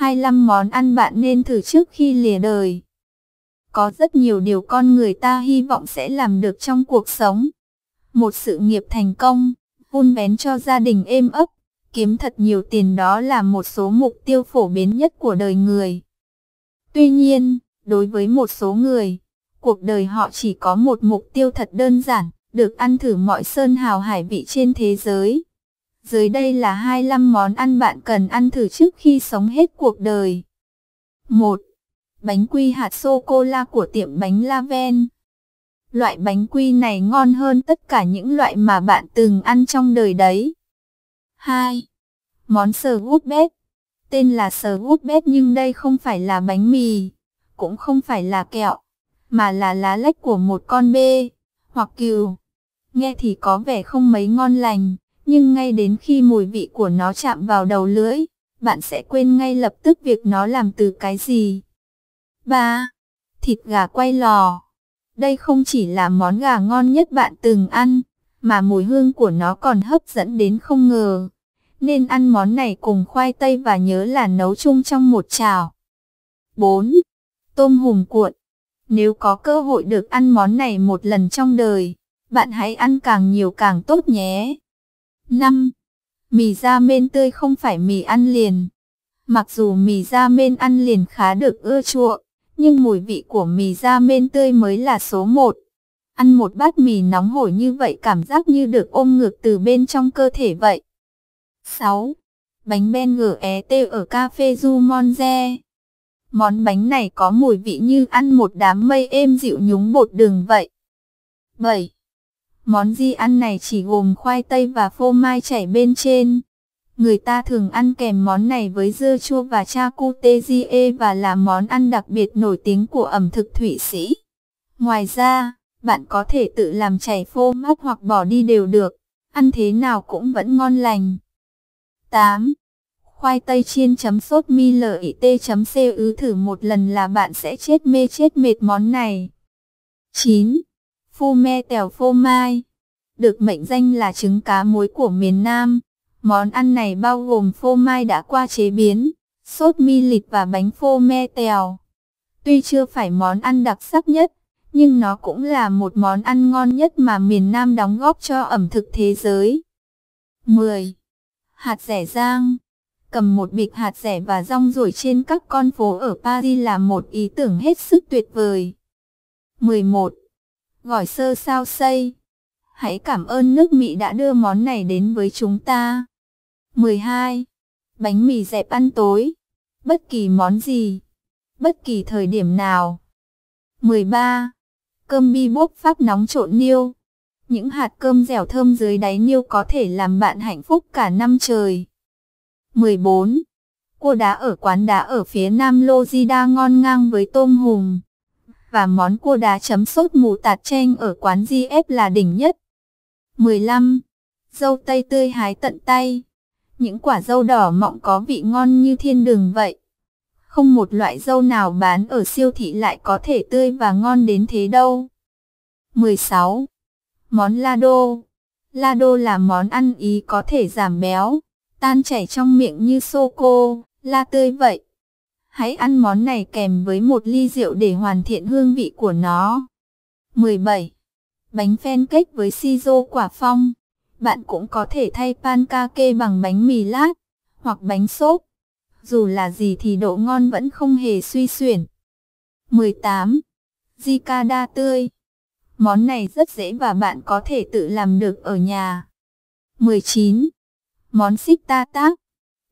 25 món ăn bạn nên thử trước khi lìa đời. Có rất nhiều điều con người ta hy vọng sẽ làm được trong cuộc sống. Một sự nghiệp thành công, vun vén cho gia đình êm ấp, kiếm thật nhiều tiền đó là một số mục tiêu phổ biến nhất của đời người. Tuy nhiên, đối với một số người, cuộc đời họ chỉ có một mục tiêu thật đơn giản, được ăn thử mọi sơn hào hải vị trên thế giới. Dưới đây là 25 món ăn bạn cần ăn thử trước khi sống hết cuộc đời. 1. Bánh quy hạt sô-cô-la của tiệm bánh Laven Loại bánh quy này ngon hơn tất cả những loại mà bạn từng ăn trong đời đấy. 2. Món sờ gút bếp Tên là sờ gút bếp nhưng đây không phải là bánh mì, cũng không phải là kẹo, mà là lá lách của một con bê, hoặc cừu. Nghe thì có vẻ không mấy ngon lành nhưng ngay đến khi mùi vị của nó chạm vào đầu lưỡi, bạn sẽ quên ngay lập tức việc nó làm từ cái gì. 3. Thịt gà quay lò Đây không chỉ là món gà ngon nhất bạn từng ăn, mà mùi hương của nó còn hấp dẫn đến không ngờ. Nên ăn món này cùng khoai tây và nhớ là nấu chung trong một chảo. 4. Tôm hùm cuộn Nếu có cơ hội được ăn món này một lần trong đời, bạn hãy ăn càng nhiều càng tốt nhé. 5. Mì da men tươi không phải mì ăn liền. Mặc dù mì da men ăn liền khá được ưa chuộng, nhưng mùi vị của mì da men tươi mới là số 1. Ăn một bát mì nóng hổi như vậy cảm giác như được ôm ngược từ bên trong cơ thể vậy. 6. Bánh é tê ở cà phê Du Monze. Món bánh này có mùi vị như ăn một đám mây êm dịu nhúng bột đường vậy. 7. Món di ăn này chỉ gồm khoai tây và phô mai chảy bên trên. Người ta thường ăn kèm món này với dưa chua và cha cu charcuterie và là món ăn đặc biệt nổi tiếng của ẩm thực Thụy Sĩ. Ngoài ra, bạn có thể tự làm chảy phô mốc hoặc bỏ đi đều được, ăn thế nào cũng vẫn ngon lành. 8. Khoai tây chiên chấm sốt mi chấm xê ứ thử một lần là bạn sẽ chết mê chết mệt món này. 9. Phu me tèo phô mai được mệnh danh là trứng cá muối của miền Nam. Món ăn này bao gồm phô mai đã qua chế biến, sốt mi lịch và bánh phô me tèo. Tuy chưa phải món ăn đặc sắc nhất, nhưng nó cũng là một món ăn ngon nhất mà miền Nam đóng góp cho ẩm thực thế giới. 10. Hạt rẻ rang Cầm một bịch hạt rẻ và rong ruổi trên các con phố ở Paris là một ý tưởng hết sức tuyệt vời. 11. Gỏi sơ sao xây Hãy cảm ơn nước Mỹ đã đưa món này đến với chúng ta. 12. Bánh mì dẹp ăn tối. Bất kỳ món gì. Bất kỳ thời điểm nào. 13. Cơm bi bốc pháp nóng trộn niêu. Những hạt cơm dẻo thơm dưới đáy niêu có thể làm bạn hạnh phúc cả năm trời. 14. Cua đá ở quán đá ở phía nam Lojida ngon ngang với tôm hùm. Và món cua đá chấm sốt mù tạt chanh ở quán GF là đỉnh nhất. 15. Dâu tây tươi hái tận tay. Những quả dâu đỏ mọng có vị ngon như thiên đường vậy. Không một loại dâu nào bán ở siêu thị lại có thể tươi và ngon đến thế đâu. 16. Món lado. Lado là món ăn ý có thể giảm béo, tan chảy trong miệng như sô cô, la tươi vậy. Hãy ăn món này kèm với một ly rượu để hoàn thiện hương vị của nó. 17. Bánh phen pancake với sizo quả phong. Bạn cũng có thể thay pancake bằng bánh mì lát hoặc bánh xốp. Dù là gì thì độ ngon vẫn không hề suy xuyển. 18. Cicada tươi. Món này rất dễ và bạn có thể tự làm được ở nhà. 19. Món xích ta tác.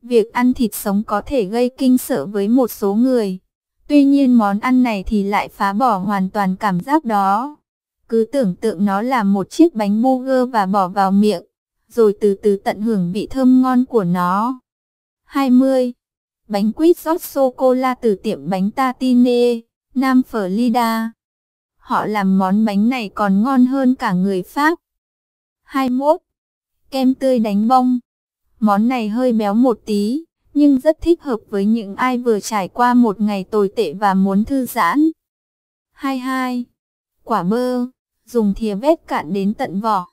Việc ăn thịt sống có thể gây kinh sợ với một số người. Tuy nhiên món ăn này thì lại phá bỏ hoàn toàn cảm giác đó. Cứ tưởng tượng nó là một chiếc bánh gơ và bỏ vào miệng, rồi từ từ tận hưởng vị thơm ngon của nó. 20. Bánh quýt rót sô-cô-la từ tiệm bánh Tatine, Nam Florida. Họ làm món bánh này còn ngon hơn cả người Pháp. 21. Kem tươi đánh bông. Món này hơi béo một tí, nhưng rất thích hợp với những ai vừa trải qua một ngày tồi tệ và muốn thư giãn. 22. Quả bơ dùng thìa bếp cạn đến tận vỏ.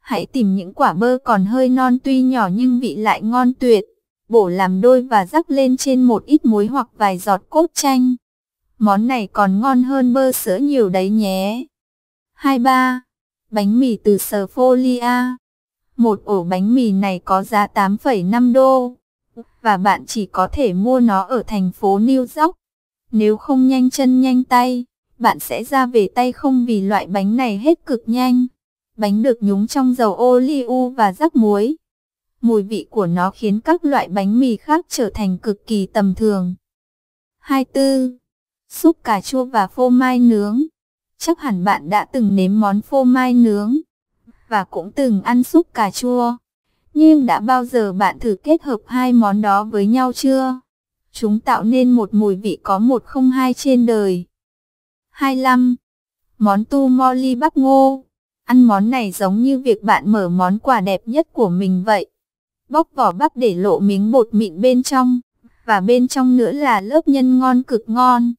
Hãy tìm những quả bơ còn hơi non tuy nhỏ nhưng vị lại ngon tuyệt, bổ làm đôi và rắc lên trên một ít muối hoặc vài giọt cốt chanh. Món này còn ngon hơn bơ sữa nhiều đấy nhé. 23. Bánh mì từ sở folia. Một ổ bánh mì này có giá 8,5 đô. Và bạn chỉ có thể mua nó ở thành phố New York. Nếu không nhanh chân nhanh tay, bạn sẽ ra về tay không vì loại bánh này hết cực nhanh. Bánh được nhúng trong dầu ô liu và rắc muối. Mùi vị của nó khiến các loại bánh mì khác trở thành cực kỳ tầm thường. 24. Súp cà chua và phô mai nướng. Chắc hẳn bạn đã từng nếm món phô mai nướng và cũng từng ăn súp cà chua. Nhưng đã bao giờ bạn thử kết hợp hai món đó với nhau chưa? Chúng tạo nên một mùi vị có một không hai trên đời. 25. Món tu mo ly bắp ngô. Ăn món này giống như việc bạn mở món quà đẹp nhất của mình vậy. Bóc vỏ bắp để lộ miếng bột mịn bên trong, và bên trong nữa là lớp nhân ngon cực ngon.